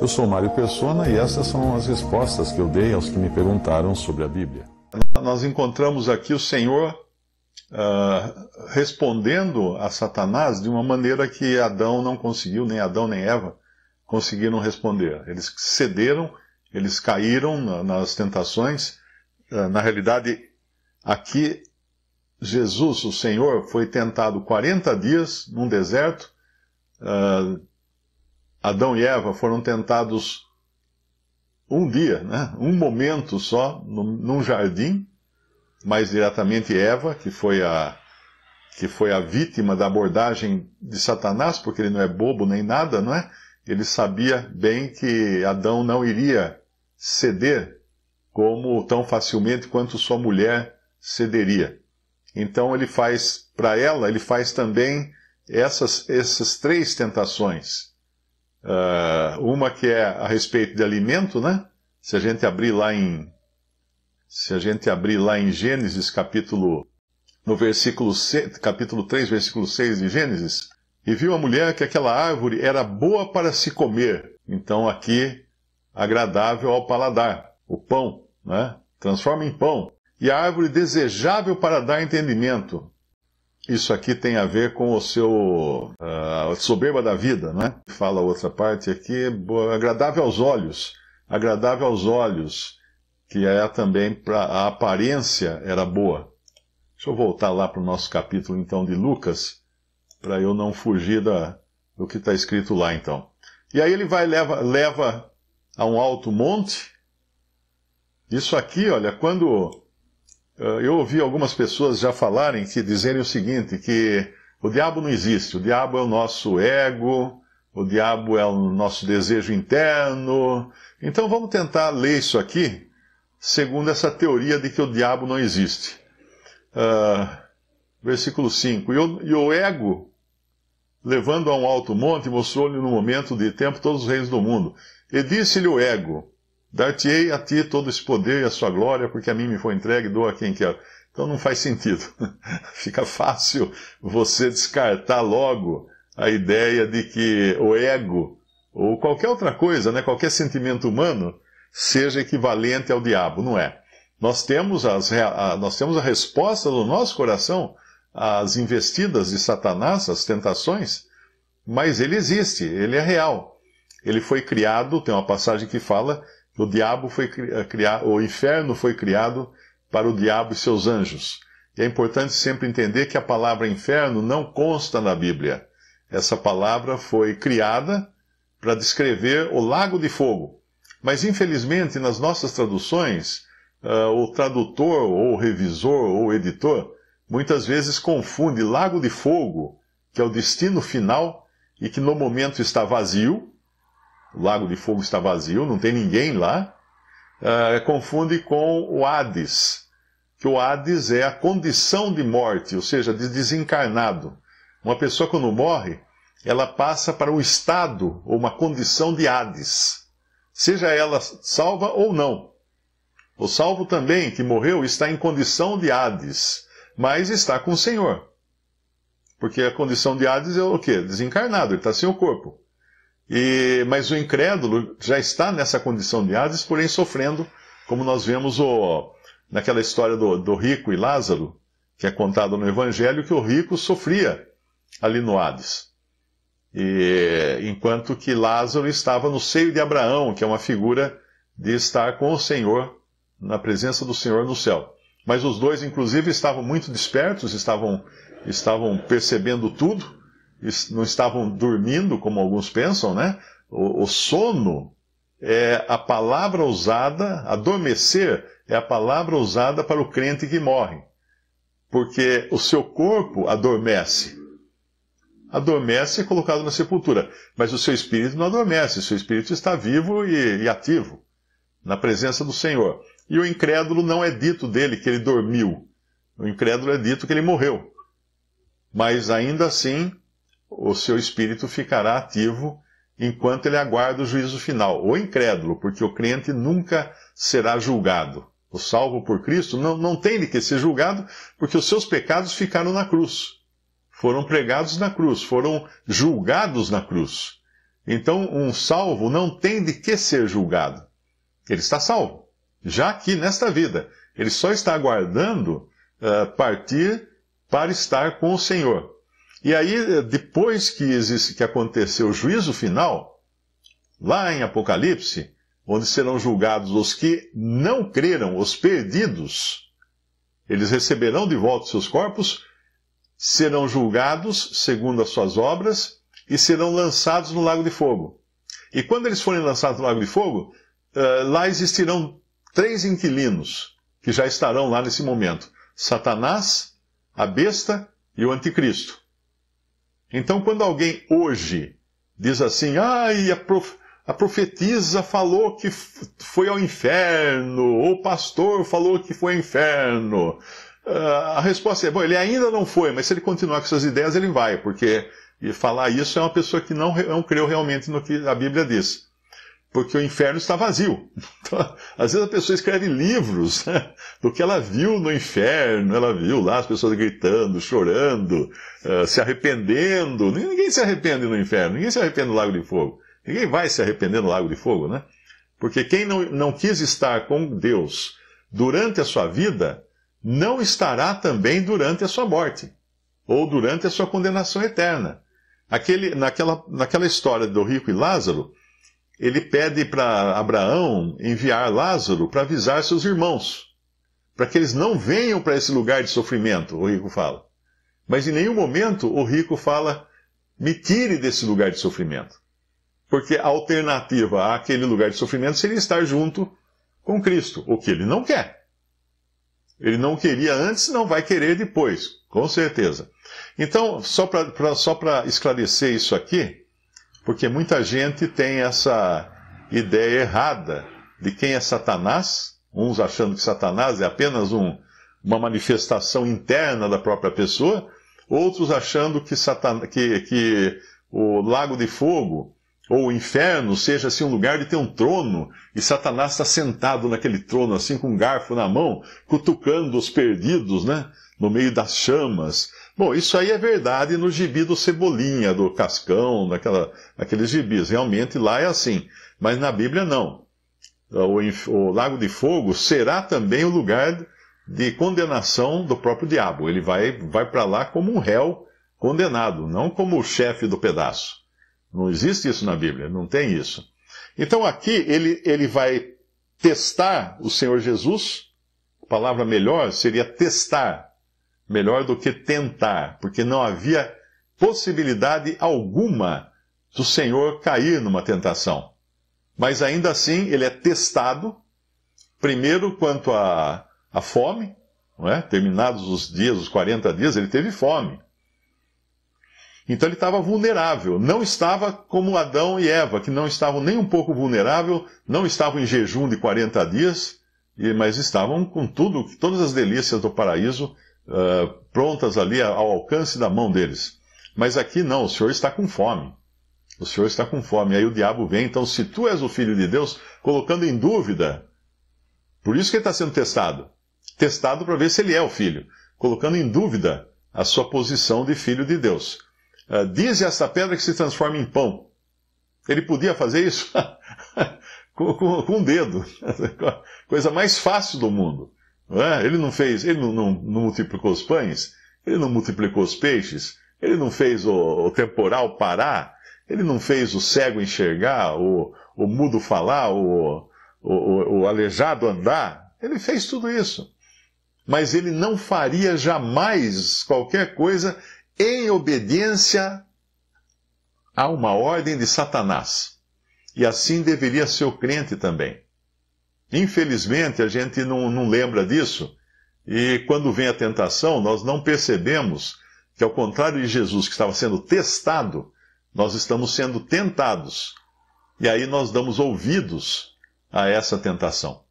Eu sou Mário Persona e essas são as respostas que eu dei aos que me perguntaram sobre a Bíblia. Nós encontramos aqui o Senhor uh, respondendo a Satanás de uma maneira que Adão não conseguiu, nem Adão nem Eva conseguiram responder. Eles cederam, eles caíram nas tentações. Uh, na realidade, aqui Jesus, o Senhor, foi tentado 40 dias num deserto. Uh, Adão e Eva foram tentados um dia, né? um momento só, num jardim, mais diretamente Eva, que foi a que foi a vítima da abordagem de Satanás, porque ele não é bobo nem nada, não é? Ele sabia bem que Adão não iria ceder como tão facilmente quanto sua mulher cederia. Então ele faz para ela, ele faz também essas essas três tentações. Uh, uma que é a respeito de alimento, né? Se a gente abrir lá em se a gente abrir lá em Gênesis capítulo no versículo 6, capítulo 3, versículo 6 de Gênesis, e viu a mulher que aquela árvore era boa para se comer. Então aqui agradável ao paladar, o pão, né? Transforma em pão. E a árvore desejável para dar entendimento, isso aqui tem a ver com o seu uh, soberba da vida, né? Fala outra parte aqui, agradável aos olhos, agradável aos olhos, que é também para a aparência era boa. Deixa eu voltar lá para o nosso capítulo então de Lucas, para eu não fugir da, do que está escrito lá então. E aí ele vai leva leva a um alto monte. Isso aqui, olha, quando ah, eu ouvi algumas pessoas já falarem que dizerem o seguinte, que o diabo não existe, o diabo é o nosso ego, o diabo é o nosso desejo interno. Então vamos tentar ler isso aqui segundo essa teoria de que o diabo não existe. Uh, versículo 5. E o, e o ego, levando a um alto monte, mostrou-lhe no momento de tempo todos os reis do mundo. E disse-lhe o ego: Dar-te-ei a ti todo esse poder e a sua glória, porque a mim me foi entregue, dou a quem quer. Então não faz sentido. Fica fácil você descartar logo a ideia de que o ego, ou qualquer outra coisa, né, qualquer sentimento humano, seja equivalente ao diabo. Não é. Nós temos, as, a, nós temos a resposta do nosso coração às investidas de Satanás, às tentações, mas ele existe, ele é real. Ele foi criado, tem uma passagem que fala o diabo foi eh, criado, o inferno foi criado para o diabo e seus anjos. E é importante sempre entender que a palavra inferno não consta na Bíblia. Essa palavra foi criada para descrever o lago de fogo. Mas infelizmente nas nossas traduções, uh, o tradutor ou o revisor ou o editor muitas vezes confunde lago de fogo, que é o destino final e que no momento está vazio, o Lago de Fogo está vazio, não tem ninguém lá, uh, confunde com o Hades, que o Hades é a condição de morte, ou seja, de desencarnado. Uma pessoa quando morre, ela passa para um estado ou uma condição de Hades, seja ela salva ou não. O salvo também, que morreu, está em condição de Hades, mas está com o Senhor. Porque a condição de Hades é o quê? Desencarnado, ele está sem o corpo. E, mas o incrédulo já está nessa condição de Hades, porém sofrendo, como nós vemos o, naquela história do, do rico e Lázaro, que é contado no Evangelho, que o rico sofria ali no Hades. E, enquanto que Lázaro estava no seio de Abraão, que é uma figura de estar com o Senhor, na presença do Senhor no céu. Mas os dois, inclusive, estavam muito despertos, estavam, estavam percebendo tudo não estavam dormindo, como alguns pensam, né? O, o sono é a palavra usada, adormecer é a palavra usada para o crente que morre. Porque o seu corpo adormece. Adormece e é colocado na sepultura. Mas o seu espírito não adormece, o seu espírito está vivo e, e ativo, na presença do Senhor. E o incrédulo não é dito dele que ele dormiu. O incrédulo é dito que ele morreu. Mas ainda assim, o seu espírito ficará ativo enquanto ele aguarda o juízo final. O incrédulo, porque o crente nunca será julgado. O salvo por Cristo não, não tem de que ser julgado, porque os seus pecados ficaram na cruz. Foram pregados na cruz, foram julgados na cruz. Então, um salvo não tem de que ser julgado. Ele está salvo, já aqui nesta vida. Ele só está aguardando uh, partir para estar com o Senhor. E aí, depois que, existe, que aconteceu o juízo final, lá em Apocalipse, onde serão julgados os que não creram, os perdidos, eles receberão de volta seus corpos, serão julgados segundo as suas obras e serão lançados no lago de fogo. E quando eles forem lançados no lago de fogo, eh, lá existirão três inquilinos que já estarão lá nesse momento: Satanás, a besta e o anticristo. Então, quando alguém hoje diz assim, ai, ah, a, prof, a profetisa falou que foi ao inferno, ou o pastor falou que foi ao inferno, uh, a resposta é, bom, ele ainda não foi, mas se ele continuar com essas ideias, ele vai, porque falar isso é uma pessoa que não, não creu realmente no que a Bíblia diz porque o inferno está vazio. Então, às vezes a pessoa escreve livros né, do que ela viu no inferno, ela viu lá as pessoas gritando, chorando, uh, se arrependendo. Ninguém se arrepende no inferno, ninguém se arrepende no lago de fogo. Ninguém vai se arrepender no lago de fogo, né? Porque quem não, não quis estar com Deus durante a sua vida, não estará também durante a sua morte, ou durante a sua condenação eterna. Aquele, naquela, naquela história do rico e Lázaro, ele pede para Abraão enviar Lázaro para avisar seus irmãos, para que eles não venham para esse lugar de sofrimento, o rico fala. Mas em nenhum momento o rico fala, me tire desse lugar de sofrimento. Porque a alternativa àquele lugar de sofrimento seria estar junto com Cristo, o que ele não quer. Ele não queria antes, não vai querer depois, com certeza. Então, só para esclarecer isso aqui, porque muita gente tem essa ideia errada de quem é Satanás, uns achando que Satanás é apenas um, uma manifestação interna da própria pessoa, outros achando que, que, que o lago de fogo ou o inferno seja assim um lugar de ter um trono e Satanás está sentado naquele trono assim com um garfo na mão, cutucando os perdidos, né? No meio das chamas, Bom, isso aí é verdade no gibi do Cebolinha, do Cascão, daquela, daqueles gibis. Realmente lá é assim. Mas na Bíblia não. O, o Lago de Fogo será também o lugar de condenação do próprio diabo. Ele vai, vai para lá como um réu condenado, não como o chefe do pedaço. Não existe isso na Bíblia, não tem isso. Então aqui ele, ele vai testar o Senhor Jesus. A palavra melhor seria testar melhor do que tentar, porque não havia possibilidade alguma do Senhor cair numa tentação. Mas ainda assim, ele é testado, primeiro quanto à, fome, não é? terminados os dias, os 40 dias, ele teve fome. Então ele estava vulnerável, não estava como Adão e Eva, que não estavam nem um pouco vulnerável, não estavam em jejum de 40 dias, mas estavam com tudo, todas as delícias do paraíso ah, prontas ali ao alcance da mão deles. Mas aqui não, o Senhor está com fome. O Senhor está com fome. Aí o diabo vem, então, se tu és o filho de Deus, colocando em dúvida. Por isso que ele está sendo testado. Testado para ver se ele é o filho. Colocando em dúvida a sua posição de filho de Deus. Uh, diz essa pedra que se transforma em pão. Ele podia fazer isso com, com, com um dedo. Coisa mais fácil do mundo é? Ele não fez, ele não, não, não, multiplicou os pães, ele não multiplicou os peixes, ele não fez o, o temporal parar, ele não fez o cego enxergar, o, o mudo falar, o, o, o aleijado andar. Ele fez tudo isso. Mas ele não faria jamais qualquer coisa em obediência a uma ordem de Satanás. E assim deveria ser o crente também. Infelizmente, a gente não, não lembra disso. E quando vem a tentação, nós não percebemos que, ao contrário de Jesus, que estava sendo testado, nós estamos sendo tentados. E aí nós damos ouvidos a essa tentação.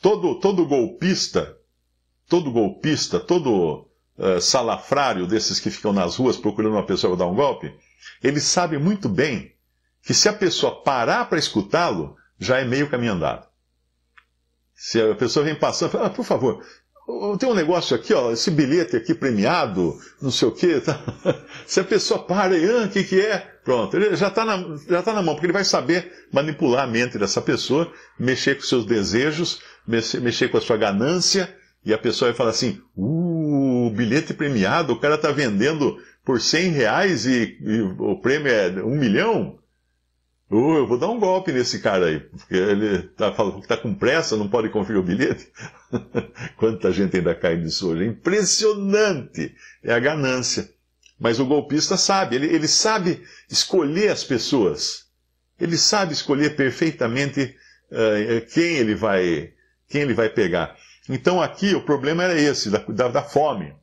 Todo, todo golpista, todo golpista, todo uh, salafrário desses que ficam nas ruas procurando uma pessoa para dar um golpe, ele sabe muito bem que se a pessoa parar para escutá-lo, já é meio caminho andado. Se a pessoa vem passando, fala, ah, por favor, tem um negócio aqui, ó, esse bilhete aqui premiado, não sei o quê. Tá? Se a pessoa para e, ah, o que, que é? Pronto, ele já está na, já tá na mão, porque ele vai saber manipular a mente dessa pessoa, mexer com seus desejos, mexer, mexer com a sua ganância, e a pessoa vai falar assim: uh, bilhete premiado, o cara está vendendo por 100 reais e, e o prêmio é um milhão? Uh, eu vou dar um golpe nesse cara aí, porque ele está falando que tá com pressa, não pode conferir o bilhete. Quanta gente ainda cai nisso hoje. É impressionante! É a ganância. Mas o golpista sabe, ele, ele sabe escolher as pessoas. Ele sabe escolher perfeitamente uh, quem, ele vai, quem ele vai pegar. Então aqui o problema era esse, da, da, da fome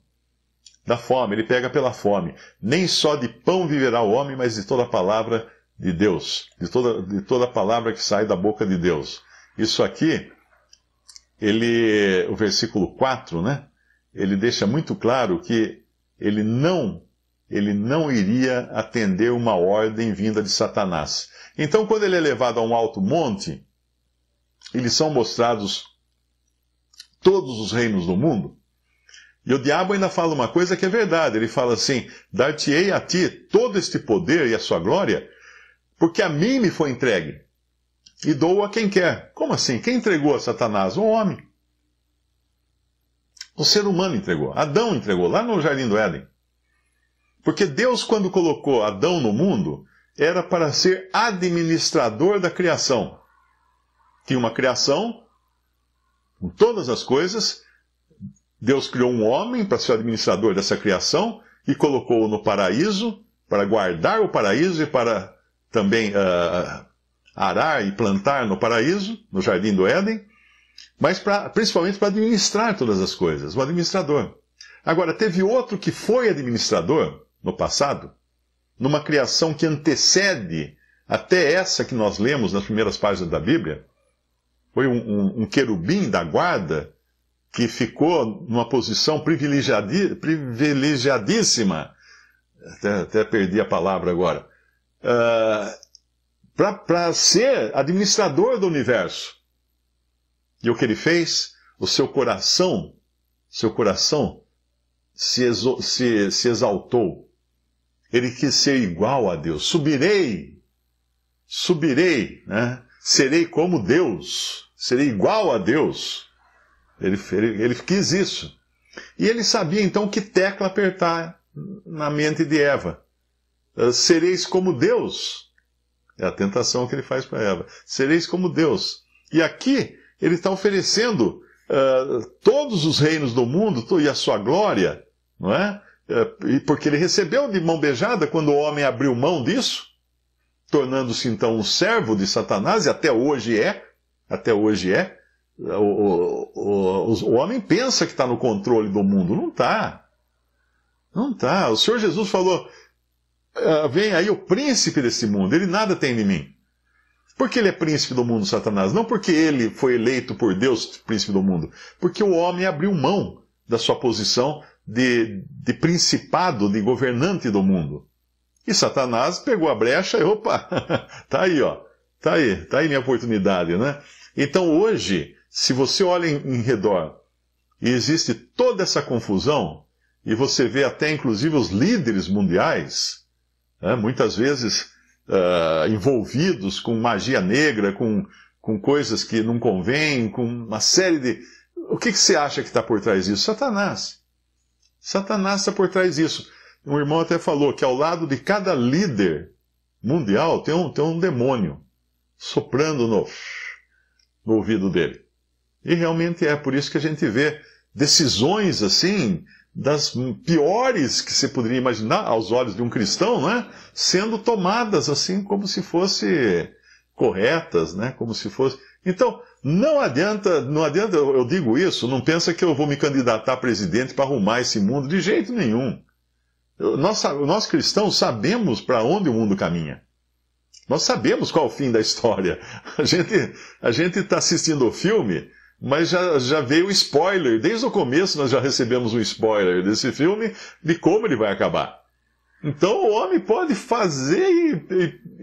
da fome, ele pega pela fome. Nem só de pão viverá o homem, mas de toda palavra de Deus, de toda, de toda palavra que sai da boca de Deus. Isso aqui, ele, o versículo 4, né? Ele deixa muito claro que ele não, ele não iria atender uma ordem vinda de Satanás. Então, quando ele é levado a um alto monte, e são mostrados todos os reinos do mundo. E o diabo ainda fala uma coisa que é verdade. Ele fala assim: Dar-te-ei a ti todo este poder e a sua glória, porque a mim me foi entregue. E dou a quem quer. Como assim? Quem entregou a Satanás? Um homem. O ser humano entregou. Adão entregou, lá no Jardim do Éden. Porque Deus, quando colocou Adão no mundo, era para ser administrador da criação. Tinha uma criação, com todas as coisas. Deus criou um homem para ser administrador dessa criação e colocou-o no paraíso, para guardar o paraíso e para também uh, arar e plantar no paraíso, no jardim do Éden, mas pra, principalmente para administrar todas as coisas, o administrador. Agora, teve outro que foi administrador no passado, numa criação que antecede até essa que nós lemos nas primeiras páginas da Bíblia. Foi um, um, um querubim da guarda que ficou numa posição privilegiadíssima. Até, até perdi a palavra agora uh, ah, para ser administrador do universo. E o que ele fez? O seu coração, seu coração se, se, se exaltou. Ele quis ser igual a Deus. Subirei, subirei, né? serei como Deus, serei igual a Deus. Ele, ele, ele, quis isso. E ele sabia então que tecla apertar na mente de Eva. Ah, sereis como Deus. É a tentação que ele faz para Eva. Sereis como Deus. E aqui ele está oferecendo uh, todos os reinos do mundo e a sua glória, não é? Uh, porque ele recebeu de mão beijada quando o homem abriu mão disso, tornando-se então um servo de Satanás, e até hoje é. Até hoje é. O, o, o, o homem pensa que está no controle do mundo. Não está. Não está. O Senhor Jesus falou: ah, vem aí o príncipe desse mundo, ele nada tem de mim. Porque ele é príncipe do mundo, Satanás? Não porque ele foi eleito por Deus, príncipe do mundo. Porque o homem abriu mão da sua posição de, de principado, de governante do mundo. E Satanás pegou a brecha e opa, tá aí, ó. Tá aí, tá aí minha oportunidade, né? Então hoje, se você olha em, em redor e existe toda essa confusão, e você vê até inclusive os líderes mundiais né, muitas vezes uh, envolvidos com magia negra, com, com coisas que não convêm, com uma série de. O que, que você acha que está por trás disso? Satanás. Satanás está por trás disso. Um irmão até falou que ao lado de cada líder mundial tem um, tem um demônio soprando no, no ouvido dele. E realmente é por isso que a gente vê decisões assim das piores que se poderia imaginar aos olhos de um cristão, né? sendo tomadas assim como se fosse corretas, né? como se fosse. Então, não adianta, não adianta, eu digo isso, não pensa que eu vou me candidatar a presidente para arrumar esse mundo de jeito nenhum. Nós, nós cristãos sabemos para onde o mundo caminha. Nós sabemos qual é o fim da história. A gente a está assistindo o filme mas já, já veio spoiler. Desde o começo nós já recebemos um spoiler desse filme de como ele vai acabar. Então o homem pode fazer e,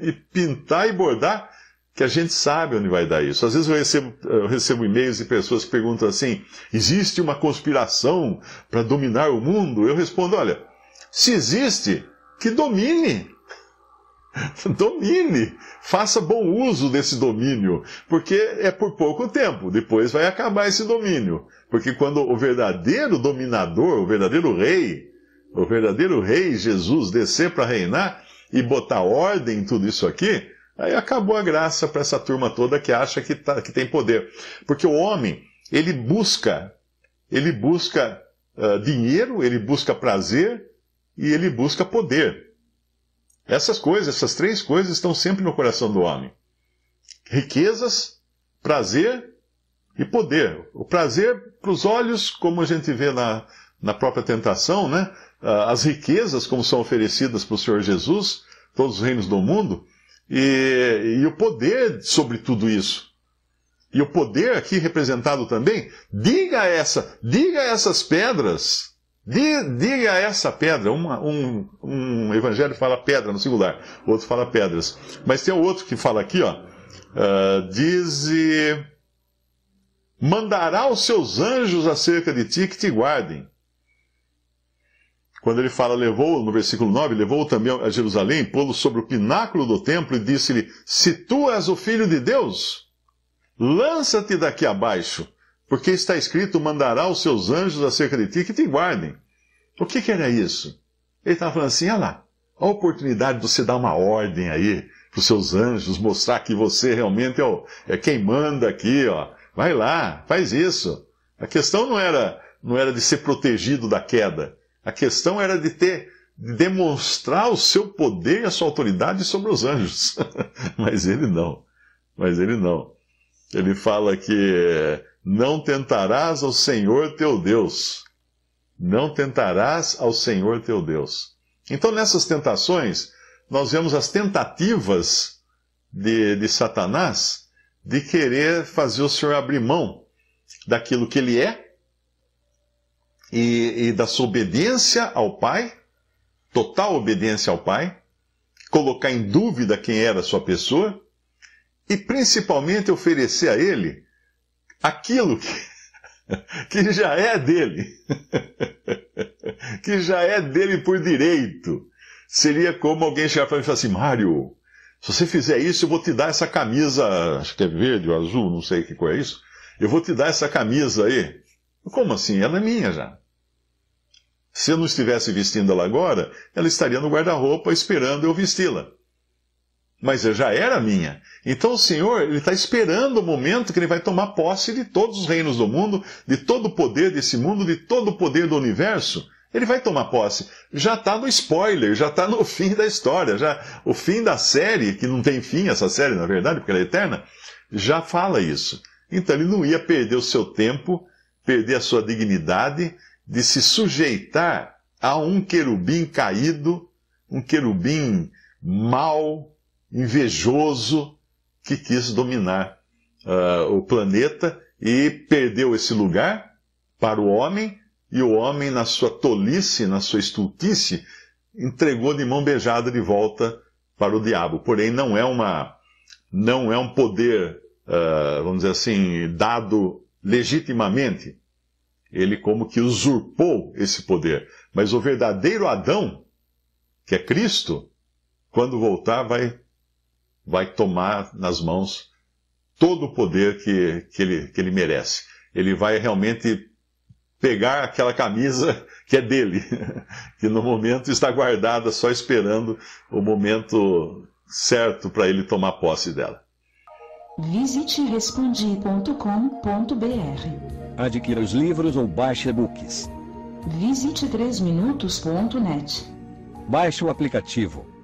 e, e pintar e bordar, que a gente sabe onde vai dar isso. Às vezes eu recebo, eu recebo e-mails de pessoas que perguntam assim: existe uma conspiração para dominar o mundo? Eu respondo: olha, se existe, que domine. Domine, faça bom uso desse domínio, porque é por pouco tempo, depois vai acabar esse domínio. Porque quando o verdadeiro dominador, o verdadeiro rei, o verdadeiro rei Jesus descer para reinar e botar ordem em tudo isso aqui, aí acabou a graça para essa turma toda que acha que, tá, que tem poder. Porque o homem, ele busca, ele busca uh, dinheiro, ele busca prazer e ele busca poder. Essas coisas, essas três coisas estão sempre no coração do homem: riquezas, prazer e poder. O prazer para os olhos, como a gente vê na, na própria tentação, né? Ah, as riquezas, como são oferecidas para o Senhor Jesus, todos os reinos do mundo, e, e o poder sobre tudo isso. E o poder aqui representado também, diga essa, diga essas pedras Diga a essa pedra, uma, um, um evangelho fala pedra no singular, outro fala pedras. Mas tem outro que fala aqui, ó, uh, ah, diz: Mandará os seus anjos acerca de ti que te guardem. Quando ele fala, levou, no versículo 9, levou também a Jerusalém, pô-lo sobre o pináculo do templo e disse-lhe: Se tu és o filho de Deus, lança-te daqui abaixo porque está escrito: mandará os seus anjos acerca de ti que te guardem. O que, que era isso? Ele estava falando assim: olha lá, a oportunidade de você dar uma ordem aí para os seus anjos, mostrar que você realmente é, o, é quem manda aqui, ó. Vai lá, faz isso. A questão não era, não era de ser protegido da queda. A questão era de ter de demonstrar o seu poder e a sua autoridade sobre os anjos. Mas ele não. Mas ele não. Ele fala que não tentarás ao Senhor teu Deus. Não tentarás ao Senhor teu Deus. Então, nessas tentações, nós vemos as tentativas de, de Satanás de querer fazer o Senhor abrir mão daquilo que ele é e, e da sua obediência ao Pai, total obediência ao Pai, colocar em dúvida quem era a sua pessoa e principalmente oferecer a ele aquilo que, que já é dele, que já é dele por direito. Seria como alguém chegar para mim e falar assim: Mário, se você fizer isso, eu vou te dar essa camisa, acho que é verde ou azul, não sei que cor é isso. Eu vou te dar essa camisa aí. Como assim? Ela é minha já. Se eu não estivesse vestindo ela agora, ela estaria no guarda-roupa esperando eu vesti-la mas eu já era minha. Então o Senhor ele está esperando o momento que ele vai tomar posse de todos os reinos do mundo, de todo o poder desse mundo, de todo o poder do universo. Ele vai tomar posse. Já está no spoiler, já está no fim da história, já o fim da série, que não tem fim essa série, na verdade, porque ela é eterna, já fala isso. Então ele não ia perder o seu tempo, perder a sua dignidade de se sujeitar a um querubim caído, um querubim mau, invejoso que quis dominar uh, o planeta e perdeu esse lugar para o homem, e o homem, na sua tolice, na sua estultice, entregou de mão beijada de volta para o diabo. Porém, não é uma não é um poder, uh, vamos dizer assim, dado legitimamente. Ele como que usurpou esse poder. Mas o verdadeiro Adão, que é Cristo, quando voltar vai vai tomar nas mãos todo o poder que, que, ele, que ele merece. Ele vai realmente pegar aquela camisa que é dele, que no momento está guardada, só esperando o momento certo para ele tomar posse dela. Visite respondi.com.br. Adquira os livros ou baixe e-books. Visite 3minutos.net. Baixe o aplicativo.